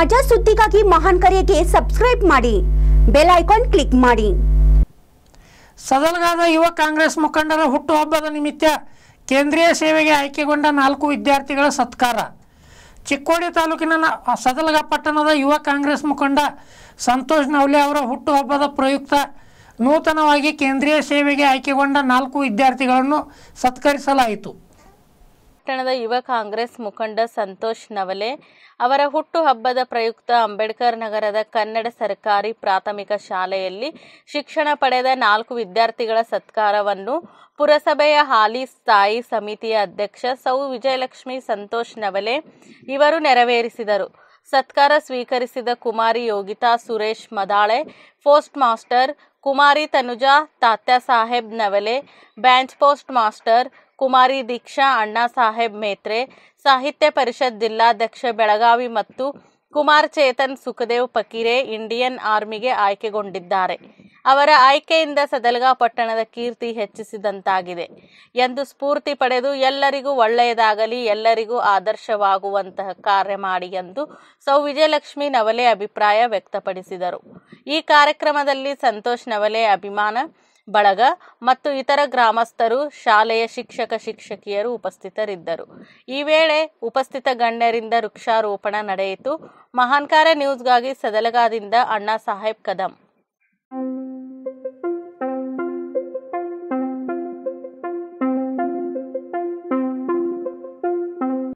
ತಾಜಾ ಸುದ್ದಿಗಾಗಿ ಮಹಾನ್ ಕರೆಗೆ ಸಬ್ಸ್ಕ್ರೈಬ್ ಮಾಡಿ ಬೆಲ್ ಐಕಾನ್ ಕ್ಲಿಕ್ ಮಾಡಿ ಸದಲಗಾದ ಯುವ ಕಾಂಗ್ರೆಸ್ ಮುಖಂಡರ ಹುಟ್ಟುಹಬ್ಬದ ನಿಮಿತ್ತ ಕೇಂದ್ರೀಯ ಸೇವೆಗೆ ಆಯ್ಕೆಗೊಂಡ ನಾಲ್ಕು ವಿದ್ಯಾರ್ಥಿಗಳ ಸತ್ಕಾರ ಚಿಕ್ಕೋಡಿ ತಾಲೂಕಿನ ಸದಲಗ ಪಟ್ಟಣದ ಯುವ ಕಾಂಗ್ರೆಸ್ ಮುಖಂಡ ಸಂತೋಷ್ ನವಲೆ ಅವರ ಹುಟ್ಟುಹಬ್ಬದ ಪ್ರಯುಕ್ತ ನೂತನವಾಗಿ ಕೇಂದ್ರೀಯ ಸೇವೆಗೆ ಆಯ್ಕೆಗೊಂಡ ನಾಲ್ಕು ವಿದ್ಯಾರ್ಥಿಗಳನ್ನು ಸತ್ಕರಿಸಲಾಯಿತು ಪಟ್ಟಣದ ಯುವ ಕಾಂಗ್ರೆಸ್ ಮುಖಂಡ ಸಂತೋಷ್ ನವಲೆ ಅವರ ಹುಟ್ಟುಹಬ್ಬದ ಪ್ರಯುಕ್ತ ಅಂಬೇಡ್ಕರ್ ನಗರದ ಕನ್ನಡ ಸರ್ಕಾರಿ ಪ್ರಾಥಮಿಕ ಶಾಲೆಯಲ್ಲಿ ಶಿಕ್ಷಣ ಪಡೆದ ನಾಲ್ಕು ವಿದ್ಯಾರ್ಥಿಗಳ ಸತ್ಕಾರವನ್ನು ಪುರಸಭೆಯ ಹಾಲಿ ಸ್ಥಾಯಿ ಸಮಿತಿಯ ಅಧ್ಯಕ್ಷ ಸೌ ವಿಜಯಲಕ್ಷ್ಮಿ ಸಂತೋಷ್ ನವಲೆ ಇವರು ನೆರವೇರಿಸಿದರು ಸತ್ಕಾರ ಸ್ವೀಕರಿಸಿದ Kumari Yogita Suresh Madale post master Kumari Tanuja Tatyasaheb Navale branch post master Kumari Deeksha Anna Saheb Metre Sahitya Parishat ಜಿಲ್ಲಾಧ್ಯಕ್ಷ ಬೆಳಗಾವಿ ಮತ್ತು ಕುಮಾರ್ ಚೇತನ್ ಸುಖದೇವ್ ಪಕೀರೆ ಇಂಡಿಯನ್ ಆರ್ಮಿಗೆ ಆಯ್ಕೆಗೊಂಡಿದ್ದಾರೆ ಅವರ ಆಯ್ಕೆಯಿಂದ ಸದಲಗಾ ಪಟ್ಟಣದ ಕೀರ್ತಿ ಹೆಚ್ಚಿಸಿದಂತಾಗಿದೆ ಎಂದು ಸ್ಫೂರ್ತಿ ಪಡೆದು ಎಲ್ಲರಿಗೂ ಒಳ್ಳೆಯದಾಗಲಿ ಎಲ್ಲರಿಗೂ ಆದರ್ಶವಾಗುವಂತಹ ಕಾರ್ಯ ಮಾಡಿ ಎಂದು ಸೌ ವಿಜಯಲಕ್ಷ್ಮಿ ನವಲೆ ಅಭಿಪ್ರಾಯ ವ್ಯಕ್ತಪಡಿಸಿದರು ಈ ಕಾರ್ಯಕ್ರಮದಲ್ಲಿ ಸಂತೋಷ್ ನವಲೆ ಅಭಿಮಾನ ಬಳಗ ಮತ್ತು ಇತರ ಗ್ರಾಮಸ್ಥರು ಶಾಲೆಯ ಶಿಕ್ಷಕ ಶಿಕ್ಷಕಿಯರು ಉಪಸ್ಥಿತರಿದ್ದರು ಈ ವೇಳೆ ಉಪಸ್ಥಿತ ಗಣ್ಯರಿಂದ ವೃಕ್ಷಾರೋಪಣ ನಡೆಯಿತು ಮಹಾನ್ಕಾರ ನ್ಯೂಸ್ಗಾಗಿ ಸದಲಗಾದಿಂದ ಅಣ್ಣಾ ಸಾಹೇಬ್ ಕದಂ